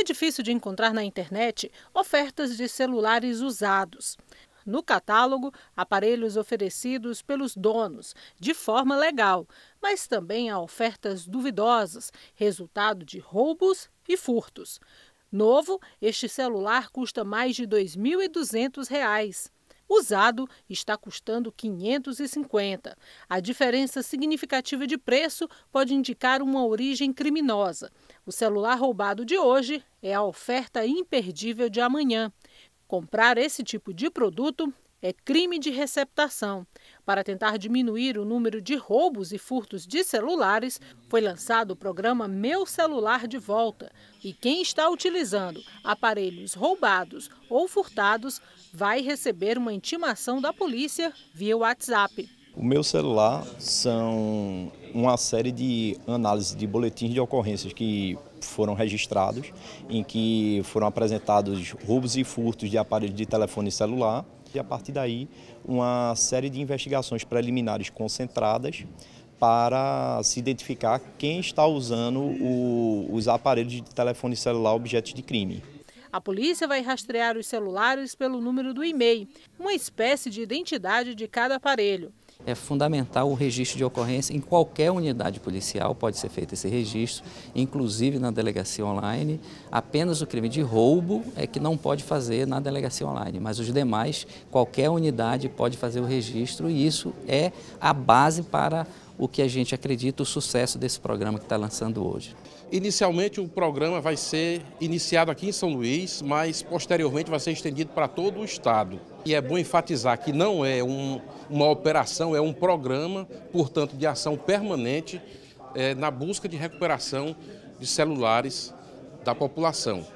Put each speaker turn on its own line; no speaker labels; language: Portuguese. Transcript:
é difícil de encontrar na internet ofertas de celulares usados. No catálogo, aparelhos oferecidos pelos donos, de forma legal, mas também há ofertas duvidosas, resultado de roubos e furtos. Novo, este celular custa mais de R$ 2.200. Usado está custando 550. A diferença significativa de preço pode indicar uma origem criminosa. O celular roubado de hoje é a oferta imperdível de amanhã. Comprar esse tipo de produto é crime de receptação. Para tentar diminuir o número de roubos e furtos de celulares, foi lançado o programa Meu Celular de Volta. E quem está utilizando aparelhos roubados ou furtados vai receber uma intimação da polícia via WhatsApp.
O meu celular são uma série de análises de boletins de ocorrências que foram registrados, em que foram apresentados roubos e furtos de aparelhos de telefone celular. E a partir daí, uma série de investigações preliminares concentradas para se identificar quem está usando o, os aparelhos de telefone celular objetos de crime.
A polícia vai rastrear os celulares pelo número do e-mail, uma espécie de identidade de cada aparelho
é fundamental o registro de ocorrência em qualquer unidade policial, pode ser feito esse registro, inclusive na delegacia online. Apenas o crime de roubo é que não pode fazer na delegacia online, mas os demais, qualquer unidade pode fazer o registro e isso é a base para o que a gente acredita o sucesso desse programa que está lançando hoje.
Inicialmente o programa vai ser iniciado aqui em São Luís, mas posteriormente vai ser estendido para todo o estado. E é bom enfatizar que não é um, uma operação, é um programa, portanto, de ação permanente é, na busca de recuperação de celulares da população.